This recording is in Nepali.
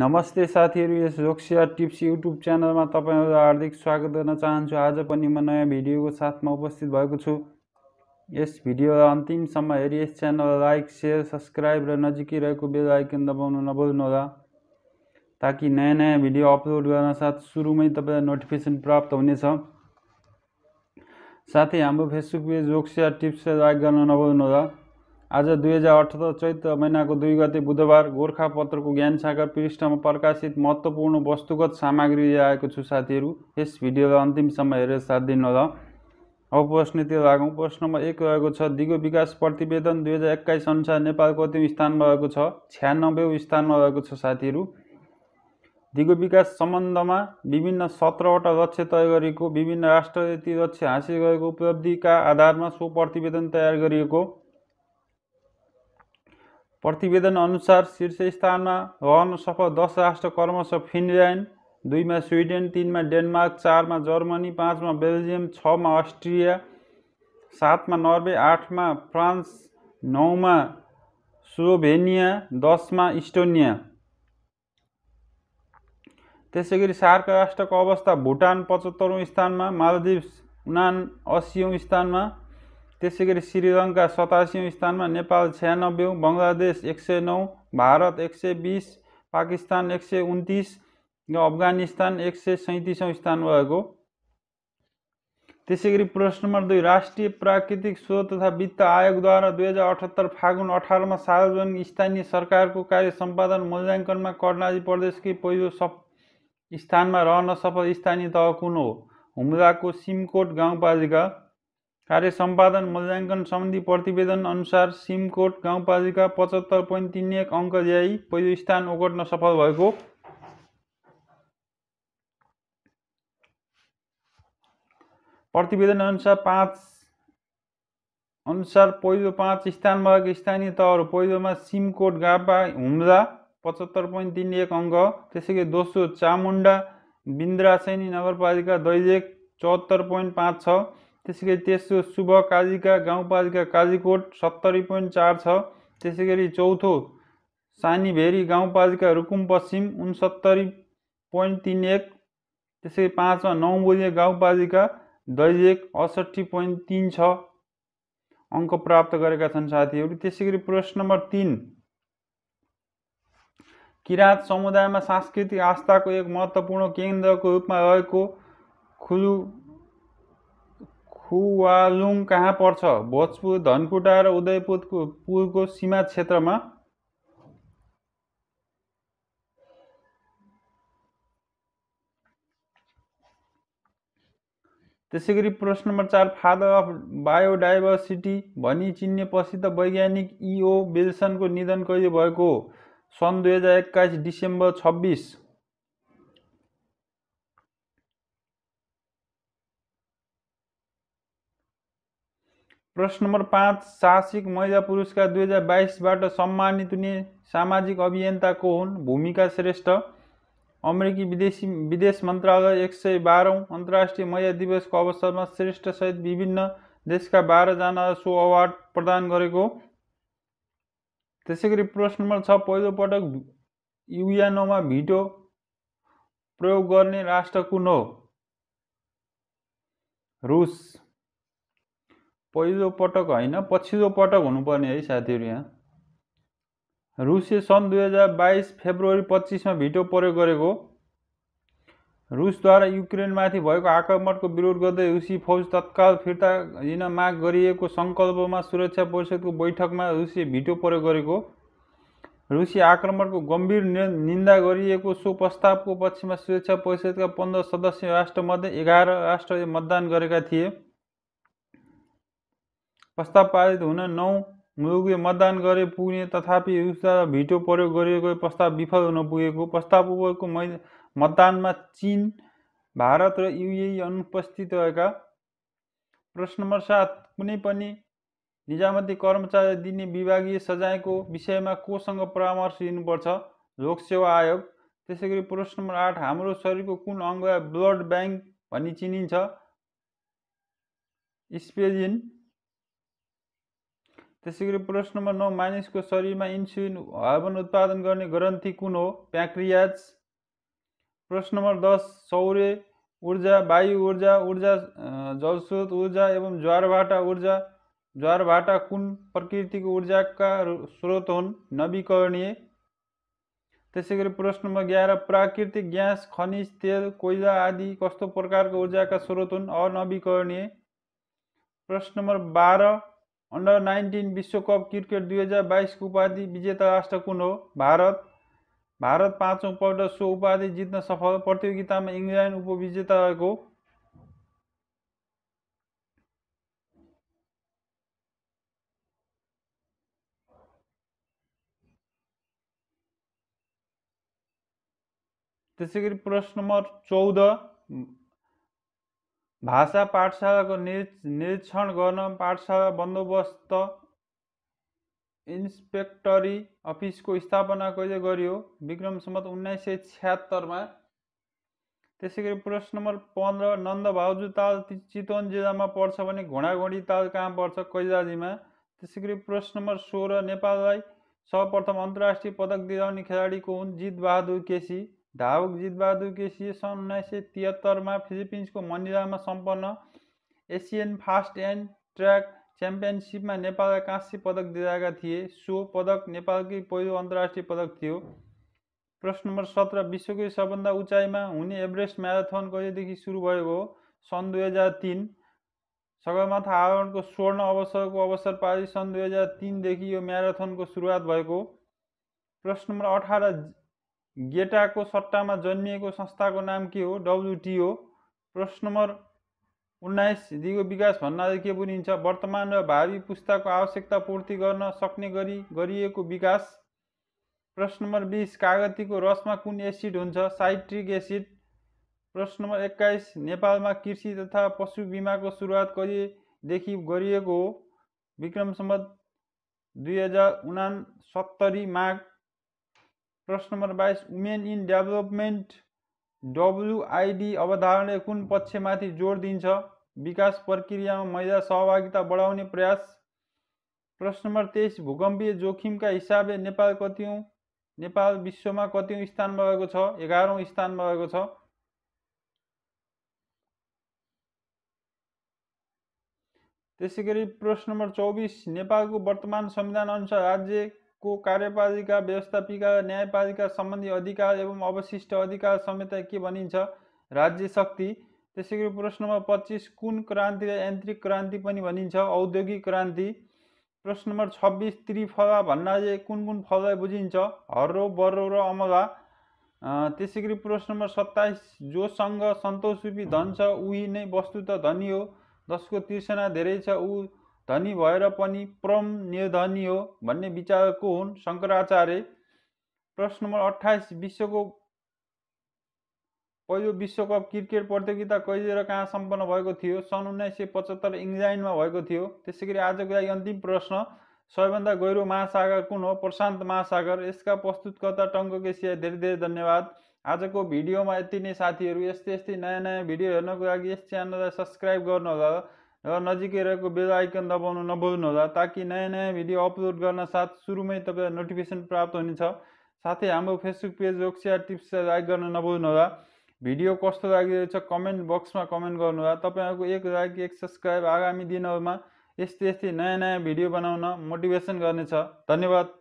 नमस्ते साथीहरू यस जोक्सिया टिप्स युट्युब च्यानलमा तपाईँहरूलाई हार्दिक स्वागत गर्न चाहन्छु आज पनि म नयाँ भिडियोको साथमा उपस्थित भएको छु यस भिडियोलाई अन्तिमसम्म हेरी यस च्यानललाई लाइक सेयर सब्सक्राइब र नजिकै रहेको बेल आइकन दबाउन नभुल्नुहोला ताकि नयाँ नयाँ भिडियो अपलोड गर्न साथ सुरुमै तपाईँलाई नोटिफिकेसन प्राप्त हुनेछ साथै हाम्रो फेसबुक पेज जोक्सिया टिप्स लाइक गर्न नभुल्नुहोला आज दुई हजार अठहत्तर चैत महिनाको दुई गते बुधबार गोर्खापत्रको ज्ञान सागर पृष्ठमा प्रकाशित महत्त्वपूर्ण वस्तुगत सामग्री आएको छु साथीहरू यस भिडियोलाई अन्तिमसम्म हेरेर साथ दिनुहोला अब प्रश्नतिर लागौँ प्रश्न नम्बर एक रहेको छ दिगो विकास प्रतिवेदन दुई हजार एक्काइस अनुसार नेपाल कति स्थानमा रहेको छ छ्यानब्बे स्थानमा रहेको छ साथीहरू दिगो विकास सम्बन्धमा विभिन्न सत्रवटा लक्ष्य तय गरिएको विभिन्न राष्ट्रले ती लक्ष्य हासिल गरेको उपलब्धिका आधारमा सो प्रतिवेदन तयार गरिएको प्रतिवेदन अनुसार शीर्ष स्थानमा रहन सफल दस राष्ट्र कर्मश फिनल्यान्ड दुईमा स्विडेन तिनमा डेनमार्क चारमा जर्मनी पाँचमा बेल्जियम छमा अस्ट्रिया सातमा नर्वे आठमा फ्रान्स नौमा स्लोभेनिया दसमा इस्टोनिया त्यसै गरी सार्क राष्ट्रको अवस्था भुटान पचहत्तरौँ स्थानमा मालदिप्स उना अस्सीौँ स्थानमा त्यसै गरी श्रीलङ्का सतासीौँ स्थानमा नेपाल छ्यानब्बे बङ्गलादेश एक सय नौ भारत एक सय बिस पाकिस्तान एक सय उन्तिस र अफगानिस्तान एक सय सैँतिसौँ स्थान भएको त्यसै गरी प्रश्न नम्बर दुई राष्ट्रिय प्राकृतिक स्रोत तथा वित्त आयोगद्वारा दुई हजार अठहत्तर फागुन अठारमा सार्वजनिक स्थानीय सरकारको कार्य सम्पादन मूल्याङ्कनमा कर्णाली प्रदेशकै पहिलो सप स्थानमा रहन सफल स्थानीय तह कुन हो हुम्लाको सिमकोट गाउँपालिका कार्य सम्पादन मूल्याङ्कन सम्बन्धी प्रतिवेदन अनुसार सिमकोट गाउँपालिका पचहत्तर पोइन्ट तिन एक अङ्क ल्याई पहिलो स्थान ओगट्न सफल भएको प्रतिवेदन अनुसार पाँच अनुसार पहिलो पाँच स्थान भएको स्थानीय तहहरू पहिलोमा सिमकोट गापा हुम्ला पचहत्तर पोइन्ट तिन एक अङ्क त्यसै गरी दोस्रो चामुण्डा बिन्द्रासैनी नगरपालिका दैलेख चौहत्तर पोइन्ट पाँच छ त्यसै गरी तेस्रो शुभ काजीका गाउँपालिका काजीकोट सत्तरी पोइन्ट चार छ त्यसै गरी चौथो सानीभेरी गाउँपालिका रुकुम पश्चिम उनसत्तरी पोइन्ट तिन एक त्यसै गरी पाँचमा बोलिए गाउँपालिका दैलेख असठी पोइन्ट तिन छ अङ्क प्राप्त गरेका छन् साथीहरू त्यसै गरी प्रश्न नम्बर तिन किराँत समुदायमा सांस्कृतिक आस्थाको एक महत्त्वपूर्ण केन्द्रको रूपमा रहेको खुलु खुवालुङ कहाँ पर्छ भोजपुर धनकुटा र उदयपुरको पुरको सीमा क्षेत्रमा त्यसै गरी प्रश्न नम्बर चार फादर अफ बायोडाइभर्सिटी भनी चिन्ने प्रसिद्ध वैज्ञानिक इओ बेल्सनको निधन कहिले भएको सन् दुई हजार एक्काइस डिसेम्बर छब्बिस प्रश्न नम्बर पाँच साहसिक महिला पुरस्कार दुई हजार बाइसबाट सम्मानित हुने सामाजिक अभियन्ता को हुन् भूमिका श्रेष्ठ अमेरिकी विदेशी विदेश मन्त्रालय एक सय बाह्रौँ अन्तर्राष्ट्रिय महिला दिवसको अवसरमा श्रेष्ठसहित विभिन्न देशका बाह्रजना सो अवार्ड प्रदान गरेको त्यसै गरी प्रश्न नम्बर छ पहिलोपटक युएनओमा भिटो प्रयोग गर्ने राष्ट्र कुन हो रुस पहिलो पटक होइन पछिल्लो पटक हुनुपर्ने है साथीहरू यहाँ रुसले सन् दुई हजार बाइस फेब्रुअरी पच्चिसमा भिटो प्रयोग गरेको रुसद्वारा युक्रेनमाथि भएको आक्रमणको विरोध गर्दै रुसी फौज तत्काल फिर्ता लिन माग गरिएको सङ्कल्पमा सुरक्षा परिषदको बैठकमा रुसले भिटो प्रयोग गरेको रुसी आक्रमणको गम्भीर निन्दा गरिएको सो प्रस्तावको पक्षमा सुरक्षा परिषदका पन्ध्र सदस्य राष्ट्रमध्ये एघार राष्ट्रले मतदान गरेका थिए प्रस्ताव पारित हुन नौ मुलुकले मतदान गरे पुग्ने तथापि रूसद्वारा भिटो प्रयोग गरिएको प्रस्ताव विफल हुन पुगेको प्रस्ताव उपको मतदानमा चिन भारत र युए अनुपस्थित रहेका प्रश्न नम्बर सात कुनै पनि निजामती कर्मचारी दिने विभागीय सजायको विषयमा कोसँग परामर्श लिनुपर्छ लोकसेवा आयोग त्यसै गरी प्रश्न नम्बर आठ हाम्रो शरीरको कुन अङ्ग ब्लड ब्याङ्क भनी चिनिन्छ स्पेजिन त्यसै प्रश्न नम्बर नौ शरीर में इंसुलिन हार्मोन उत्पादन करने ग्रंथी कुन हो पैक्रियाज प्रश्न नंबर दस सौर्य ऊर्जा वायु ऊर्जा ऊर्जा जलस्रोत ऊर्जा एवं भाटा ऊर्जा भाटा कुन प्रकृति ऊर्जा का स्रोत हो नवीकरणीय त्यसै प्रश्न नंबर ग्यारह प्राकृतिक गैस खनिज तेल कोयला आदि कस्तो ऊर्जा का स्रोत हो अनवीकरणीय प्रश्न नंबर बाहर अन्डर नाइन्टिन विश्वकप क्रिकेट दुई हजार बाइसको उपाधि विजेता राष्ट्र कुन हो भारत भारत पाँचौँ पल्ट सो उपाधि जित्न सफल प्रतियोगितामा इङ्ल्यान्ड उपविजेता रहेको त्यसै गरी प्रश्न नम्बर चौध भाषा पाठशालाको निरीक्षण गर्न पाठशाला बन्दोबस्त इन्सपेक्टरी अफिसको स्थापना कहिले गरियो विक्रम सम्मत उन्नाइस सय छ्यात्तरमा त्यसै गरी प्रश्न नम्बर पन्ध्र नन्दभाउजू ताल चितवन जिल्लामा पर्छ भने घोडाघोडी ताल कहाँ पर्छ कैलालीमा त्यसै गरी प्रश्न नम्बर सोह्र नेपाललाई सर्वप्रथम अन्तर्राष्ट्रिय पदक दिलाउने खेलाडीको को हुन् जितबहादुर केसी धावक जितबहादुर केसी सन् उन्नाइस सय तिहत्तरमा फिलिपिन्सको मनिलामा सम्पन्न एसियन फास्ट एन्ड ट्र्याक च्याम्पियनसिपमा नेपाललाई काँस्य पदक दिलाएका थिए सो पदक नेपालकै पहिलो अन्तर्राष्ट्रिय पदक थियो प्रश्न नम्बर सत्र विश्वकै सबभन्दा उचाइमा हुने एभरेस्ट म्याराथन कहिलेदेखि सुरु भएको हो सन् दुई हजार तिन सगरमाथा आवरणको स्वर्ण अवसरको अवसर पारि सन् दुई हजार तिनदेखि यो म्याराथनको सुरुवात भएको प्रश्न नम्बर अठार गेटाको सट्टामा जन्मिएको संस्थाको नाम के हो डब्लुटिओ प्रश्न नम्बर उन्नाइस दिगो विकास भन्नाले के बुझिन्छ वर्तमान र भावी पुस्ताको आवश्यकता पूर्ति गर्न सक्ने गरी गरिएको विकास प्रश्न नम्बर बिस कागतीको रसमा कुन एसिड हुन्छ साइट्रिक एसिड प्रश्न नम्बर एक्काइस नेपालमा कृषि तथा पशु बिमाको सुरुवात गरिएदेखि गरिएको हो विक्रम दुई हजार उना सत्तरी माघ प्रश्न नम्बर बाइस वुमेन इन डेभलपमेन्ट डब्लुआइडी अवधारणले कुन पक्षमाथि जोड दिन्छ विकास प्रक्रियामा महिला सहभागिता बढाउने प्रयास प्रश्न नम्बर तेइस भूकम्पीय जोखिमका हिसाबले नेपाल कति नेपाल विश्वमा कति स्थानमा रहेको छ एघारौँ स्थानमा रहेको छ त्यसै गरी प्रश्न नम्बर चौबिस नेपालको वर्तमान संविधान अनुसार राज्य को कार्यपालिका व्यवस्थापिका न्यायपालिका सम्बन्धी अधिकार एवं अवशिष्ट अधिकार समेत के भनिन्छ राज्य शक्ति त्यसै गरी प्रश्न नम्बर पच्चिस कुन क्रान्ति र यान्त्रिक क्रान्ति पनि भनिन्छ औद्योगिक क्रान्ति प्रश्न नम्बर छब्बिस त्रिफला भन्नाले कुन कुन फललाई बुझिन्छ हर्रो बर्रो र अमला त्यसै गरी प्रश्न नम्बर सत्ताइस जोसँग सन्तोष रूपी धन छ उही नै वस्तु त धनी हो जसको तिर्सना धेरै छ ऊ धनी भएर पनि परम निर्धनी हो भन्ने विचारको हुन् शङ्कराचार्य प्रश्न नम्बर अठाइस विश्वको पहिलो विश्वकप क्रिकेट प्रतियोगिता कहिले र कहाँ सम्पन्न भएको थियो सन् उन्नाइस सय पचहत्तर इङ्ल्यान्डमा भएको थियो त्यसै गरी आजको लागि अन्तिम प्रश्न सबैभन्दा गहिरो महासागर कुन हो प्रशान्त महासागर यसका प्रस्तुतकर्ता टङ्क केसिया धेरै धेरै धन्यवाद आजको भिडियोमा यति नै साथीहरू यस्तै यस्तै नयाँ नयाँ भिडियो हेर्नको लागि यस च्यानललाई सब्सक्राइब गर्नुहोला र नजिकै रहेको बेल आइकन दबाउनु नभुल्नुहोला ताकि नयाँ नयाँ भिडियो अपलोड गर्न साथ सुरुमै तपाईँलाई नोटिफिकेसन प्राप्त हुनेछ साथै हाम्रो फेसबुक पेज रोक्सिया टिप्सलाई लाइक गर्न नभुल्नुहोला भिडियो कस्तो लागिरहेछ कमेन्ट बक्समा कमेन्ट गर्नुहोला तपाईँहरूको एक लाइक एक सब्सक्राइब आगामी दिनहरूमा यस्तै यस्तै नयाँ नयाँ भिडियो बनाउन मोटिभेसन गर्नेछ धन्यवाद